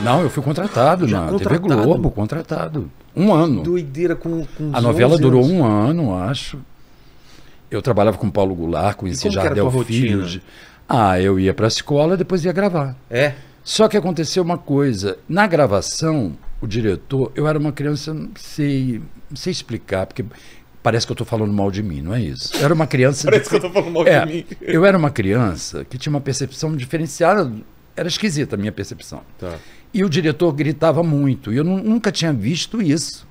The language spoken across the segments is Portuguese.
Não, eu fui contratado na contratado. TV Globo, contratado. Um ano. Doideira com, com A novela durou um ano, acho. Eu trabalhava com Paulo Goulart, conhecia Jardel Filho. De... Ah, eu ia para a escola, depois ia gravar. É. Só que aconteceu uma coisa. Na gravação, o diretor, eu era uma criança, não sei, não sei explicar, porque parece que eu estou falando mal de mim, não é isso? Eu era uma criança. parece de... que eu estou falando mal é, de mim. Eu era uma criança que tinha uma percepção diferenciada era esquisita a minha percepção. Tá. E o diretor gritava muito. E eu nunca tinha visto isso.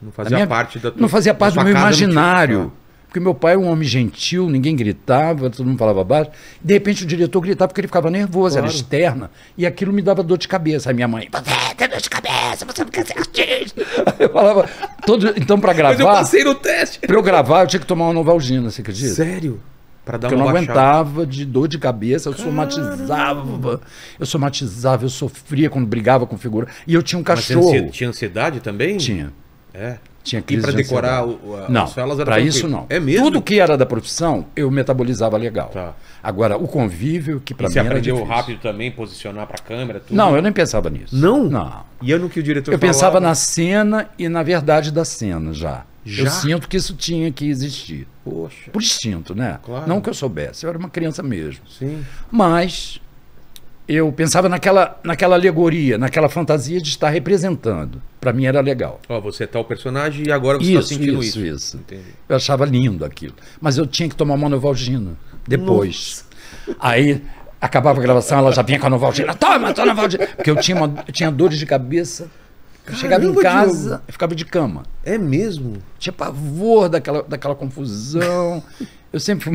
Não fazia minha, parte da tua, Não fazia parte do meu imaginário. Ah. Porque meu pai era um homem gentil, ninguém gritava, todo mundo falava baixo. De repente o diretor gritava porque ele ficava nervoso, claro. era externa. E aquilo me dava dor de cabeça. Aí minha mãe, você tem dor de cabeça, você não quer ser artista. eu falava, todo... então para gravar. Mas eu passei no teste. Para eu gravar, eu tinha que tomar uma novalgina, você acredita? Sério? Pra dar porque eu não baixada. aguentava de dor de cabeça, eu Caramba. somatizava. Eu somatizava, eu sofria quando brigava com figura. E eu tinha um cachorro. Mas tinha ansiedade também? Tinha. É. Tinha crise e para de decorar o, a, não, as falas era para isso não. É mesmo? Tudo que era da profissão, eu metabolizava legal. Tá. Agora, o convívio, que para mim você aprendeu difícil. rápido também, posicionar para a câmera, tudo? Não, eu nem pensava nisso. Não? Não. E eu no que o diretor Eu falava... pensava na cena e na verdade da cena já. já. Eu sinto que isso tinha que existir. Poxa. Por instinto, né? Claro. Não que eu soubesse, eu era uma criança mesmo. Sim. Mas eu pensava naquela, naquela alegoria, naquela fantasia de estar representando. Para mim era legal. Ó, oh, você é tal personagem e agora você está sentindo isso. Isso, isso. Eu achava lindo aquilo. Mas eu tinha que tomar uma novalgina depois. Nossa. Aí acabava a gravação, ela já vinha com a novalgina. Toma, toma novalgina. Porque eu tinha, uma, eu tinha dores de cabeça. Caramba, chegava em casa, e ficava de cama. É mesmo? Tinha pavor daquela, daquela confusão. eu sempre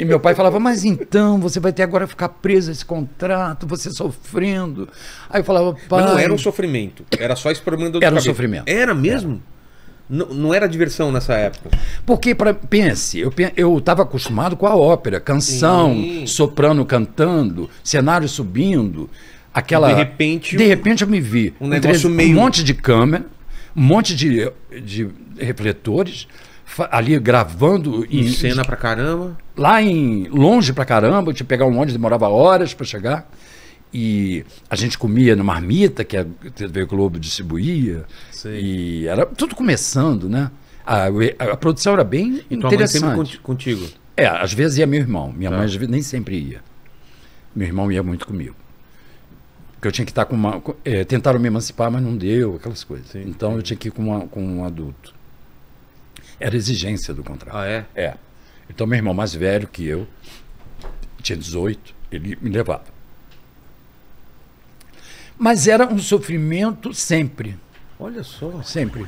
e meu pai falava, mas então você vai ter agora ficar preso a esse contrato, você sofrendo. Aí eu falava, pai. Mas não era um sofrimento, era só experimentando. Era um sofrimento. Era mesmo? Era. Não, não, era diversão nessa época. Porque, pra, pense, eu estava acostumado com a ópera, canção, Sim. soprano cantando, cenário subindo, aquela. De repente. De repente eu me vi. Um negócio entre, meio. Um monte de câmera, um monte de, de refletores, ali gravando. Em, cena pra caramba. Lá em. longe pra caramba, eu tinha que pegar um ônibus, demorava horas para chegar. E a gente comia numa marmita que a TV Globo distribuía. Sim. E era tudo começando, né? A, a, a produção era bem e interessante. Tua mãe sempre contigo? É, às vezes ia meu irmão. Minha tá. mãe nem sempre ia. Meu irmão ia muito comigo. Porque eu tinha que estar com uma. É, tentaram me emancipar, mas não deu, aquelas coisas. Sim, então sim. eu tinha que ir com, uma, com um adulto. Era exigência do contrato. Ah, é? É. Então, meu irmão mais velho que eu, tinha 18, ele me levava. Mas era um sofrimento sempre. Olha só. Sempre.